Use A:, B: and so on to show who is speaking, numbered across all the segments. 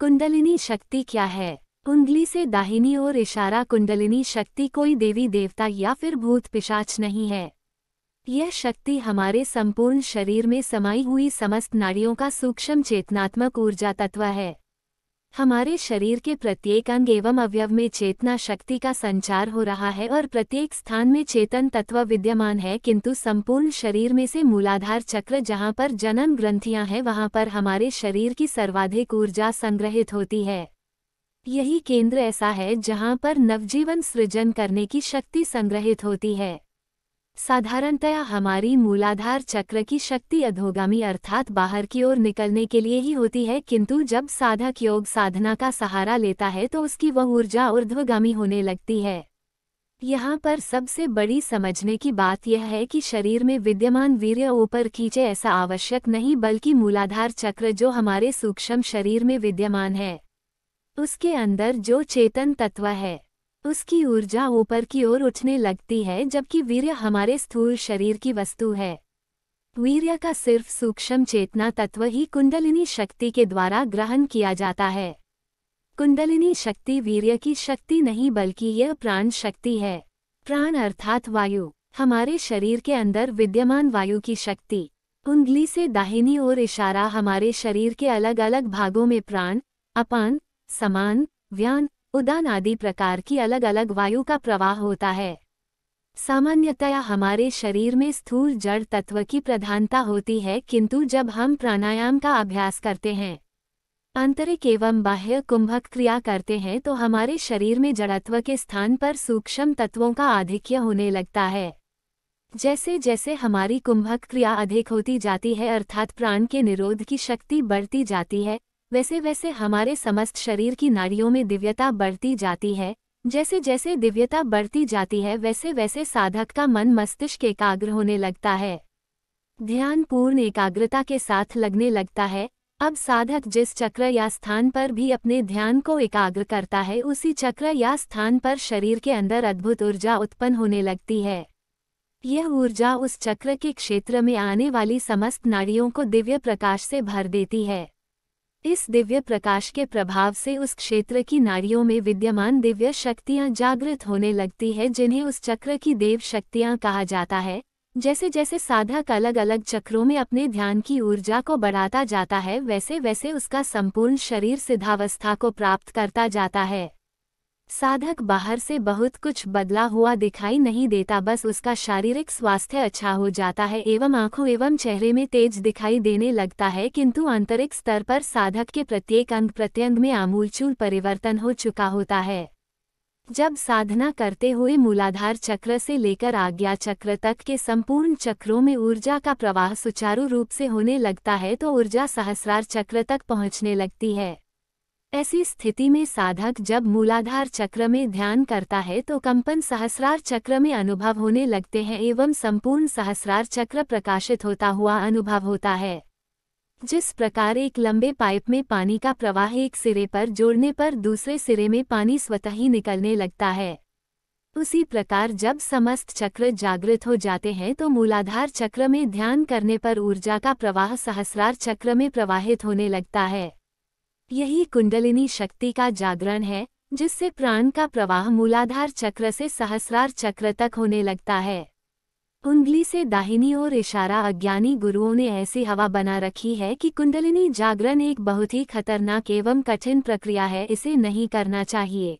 A: कुंडलिनी शक्ति क्या है कुंडली से दाहिनी ओर इशारा कुंडलिनी शक्ति कोई देवी देवता या फिर भूत पिशाच नहीं है यह शक्ति हमारे संपूर्ण शरीर में समाई हुई समस्त नाड़ियों का सूक्ष्म चेतनात्मक ऊर्जा तत्व है हमारे शरीर के प्रत्येक अंग एवं अवयव में चेतना शक्ति का संचार हो रहा है और प्रत्येक स्थान में चेतन तत्व विद्यमान है किंतु संपूर्ण शरीर में से मूलाधार चक्र जहां पर जनन ग्रंथियां हैं वहां पर हमारे शरीर की सर्वाधिक ऊर्जा संग्रहित होती है यही केंद्र ऐसा है जहां पर नवजीवन सृजन करने की शक्ति संग्रहित होती है साधारणतया हमारी मूलाधार चक्र की शक्ति अधोगामी अर्थात बाहर की ओर निकलने के लिए ही होती है किंतु जब साधक योग साधना का सहारा लेता है तो उसकी वह ऊर्जा ऊर्ध्वगामी होने लगती है यहाँ पर सबसे बड़ी समझने की बात यह है कि शरीर में विद्यमान वीर्य ऊपर खींचे ऐसा आवश्यक नहीं बल्कि मूलाधार चक्र जो हमारे सूक्ष्म शरीर में विद्यमान है उसके अंदर जो चेतन तत्व है उसकी ऊर्जा ऊपर की ओर उठने लगती है जबकि वीर्य हमारे स्थूल शरीर की वस्तु है वीर्य का सिर्फ सूक्ष्म चेतना तत्व ही कुंडलिनी शक्ति के द्वारा ग्रहण किया जाता है कुंडलिनी शक्ति वीर्य की शक्ति नहीं बल्कि यह प्राण शक्ति है प्राण अर्थात वायु हमारे शरीर के अंदर विद्यमान वायु की शक्ति उंगली से दाहिनी ओर इशारा हमारे शरीर के अलग अलग भागों में प्राण अपान समान व्यान उदान आदि प्रकार की अलग अलग वायु का प्रवाह होता है सामान्यतया हमारे शरीर में स्थूल जड़ तत्व की प्रधानता होती है किंतु जब हम प्राणायाम का अभ्यास करते हैं आंतरिक एवं बाह्य कुंभक क्रिया करते हैं तो हमारे शरीर में जड़त्व के स्थान पर सूक्ष्म तत्वों का आधिक्य होने लगता है जैसे जैसे हमारी कुंभक क्रिया अधिक होती जाती है अर्थात प्राण के निरोध की शक्ति बढ़ती जाती है वैसे वैसे हमारे समस्त शरीर की नाड़ियों में दिव्यता बढ़ती जाती है जैसे जैसे दिव्यता बढ़ती जाती है वैसे वैसे साधक का मन मस्तिष्क एकाग्र होने लगता है ध्यान पूर्ण एकाग्रता के साथ लगने लगता है अब साधक जिस चक्र या स्थान पर भी अपने ध्यान को एकाग्र करता है उसी चक्र या स्थान पर शरीर के अंदर अद्भुत ऊर्जा उत्पन्न होने लगती है यह ऊर्जा उस चक्र के क्षेत्र में आने वाली समस्त नाड़ियों को दिव्य प्रकाश से भर देती है इस दिव्य प्रकाश के प्रभाव से उस क्षेत्र की नारियों में विद्यमान दिव्य शक्तियां जागृत होने लगती है जिन्हें उस चक्र की देव शक्तियां कहा जाता है जैसे जैसे साधक अलग अलग चक्रों में अपने ध्यान की ऊर्जा को बढ़ाता जाता है वैसे वैसे उसका संपूर्ण शरीर सिद्धावस्था को प्राप्त करता जाता है साधक बाहर से बहुत कुछ बदला हुआ दिखाई नहीं देता बस उसका शारीरिक स्वास्थ्य अच्छा हो जाता है एवं आंखों एवं चेहरे में तेज दिखाई देने लगता है किंतु आंतरिक स्तर पर साधक के प्रत्येक अंग प्रत्यंग में आमूलचूल परिवर्तन हो चुका होता है जब साधना करते हुए मूलाधार चक्र से लेकर आज्ञा चक्र तक के संपूर्ण चक्रों में ऊर्जा का प्रवाह सुचारू रूप से होने लगता है तो ऊर्जा सहस्रार चक्र तक पहुँचने लगती है ऐसी स्थिति में साधक जब मूलाधार चक्र में ध्यान करता है तो कंपन सहस्रार चक्र में अनुभव होने लगते हैं एवं संपूर्ण सहस्रार चक्र प्रकाशित होता हुआ अनुभव होता है जिस प्रकार एक लंबे पाइप में पानी का प्रवाह एक सिरे पर जोड़ने पर दूसरे सिरे में पानी स्वतः ही निकलने लगता है उसी प्रकार जब समस्त चक्र जागृत हो जाते हैं तो मूलाधार चक्र में ध्यान करने पर ऊर्जा का प्रवाह सहस्रार चक्र में प्रवाहित होने लगता है यही कुंडलिनी शक्ति का जागरण है जिससे प्राण का प्रवाह मूलाधार चक्र से सहस्रार चक्र तक होने लगता है उंगली से दाहिनी ओर इशारा अज्ञानी गुरुओं ने ऐसी हवा बना रखी है कि कुंडलिनी जागरण एक बहुत ही खतरनाक एवं कठिन प्रक्रिया है इसे नहीं करना चाहिए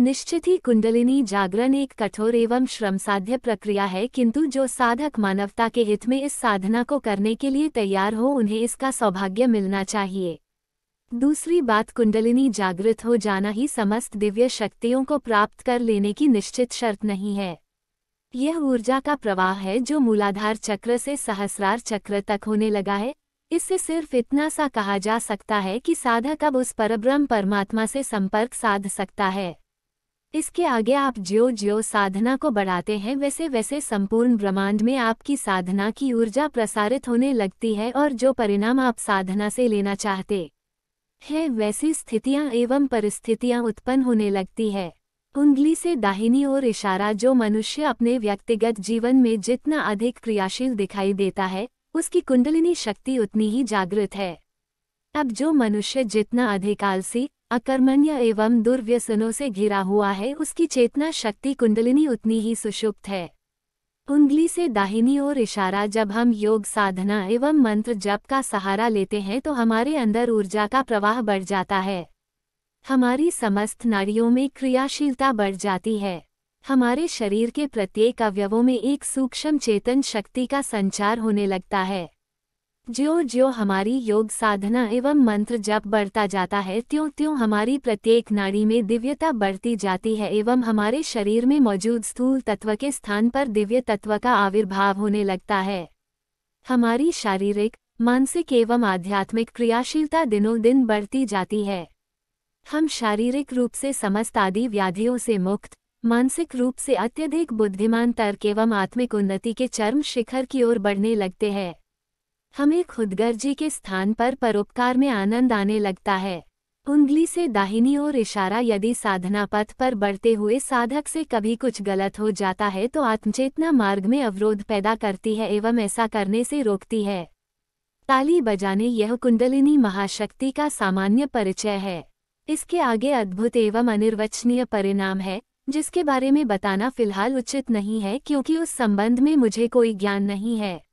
A: निश्चित ही कुंडलिनी जागरण एक कठोर एवं श्रमसाध्य प्रक्रिया है किंतु जो साधक मानवता के हित में इस साधना को करने के लिए तैयार हो उन्हें इसका सौभाग्य मिलना चाहिए दूसरी बात कुंडलिनी जागृत हो जाना ही समस्त दिव्य शक्तियों को प्राप्त कर लेने की निश्चित शर्त नहीं है यह ऊर्जा का प्रवाह है जो मूलाधार चक्र से सहस्रार चक्र तक होने लगा है इससे सिर्फ इतना सा कहा जा सकता है कि साधक अब उस परब्रह्म परमात्मा से संपर्क साध सकता है इसके आगे आप ज्यो ज्यो साधना को बढ़ाते हैं वैसे वैसे संपूर्ण ब्रह्मांड में आपकी साधना की ऊर्जा प्रसारित होने लगती है और जो परिणाम आप साधना से लेना चाहते है वैसी स्थितियां एवं परिस्थितियां उत्पन्न होने लगती है उंगली से दाहिनी ओर इशारा जो मनुष्य अपने व्यक्तिगत जीवन में जितना अधिक क्रियाशील दिखाई देता है उसकी कुंडलिनी शक्ति उतनी ही जागृत है अब जो मनुष्य जितना अधिक आलसी अकर्मण्य एवं दुर्व्यसनों से घिरा हुआ है उसकी चेतना शक्ति कुंडलिनी उतनी ही सुषुप्त है उंगली से दाहिनी ओर इशारा जब हम योग साधना एवं मंत्र जप का सहारा लेते हैं तो हमारे अंदर ऊर्जा का प्रवाह बढ़ जाता है हमारी समस्त नाड़ियों में क्रियाशीलता बढ़ जाती है हमारे शरीर के प्रत्येक अवयवों में एक सूक्ष्म चेतन शक्ति का संचार होने लगता है ज्यो ज्यो हमारी योग साधना एवं मंत्र जप बढ़ता जाता है त्यों त्यों हमारी प्रत्येक नाड़ी में दिव्यता बढ़ती जाती है एवं हमारे शरीर में मौजूद स्थूल तत्व के स्थान पर दिव्य तत्व का आविर्भाव होने लगता है हमारी शारीरिक मानसिक एवं आध्यात्मिक क्रियाशीलता दिनों दिन बढ़ती जाती है हम शारीरिक रूप से समस्त आदि व्याधियों से मुक्त मानसिक रूप से अत्यधिक बुद्धिमान तर्क एवं आत्मिक उन्नति के चरम शिखर की ओर बढ़ने लगते हैं हमें खुदगर्जी के स्थान पर परोपकार में आनंद आने लगता है उंगली से दाहिनी ओर इशारा यदि साधना पथ पर बढ़ते हुए साधक से कभी कुछ गलत हो जाता है तो आत्मचेतना मार्ग में अवरोध पैदा करती है एवं ऐसा करने से रोकती है ताली बजाने यह कुंडलिनी महाशक्ति का सामान्य परिचय है इसके आगे अद्भुत एवं अनिर्वचनीय परिणाम है जिसके बारे में बताना फिलहाल उचित नहीं है क्योंकि उस संबंध में मुझे कोई ज्ञान नहीं है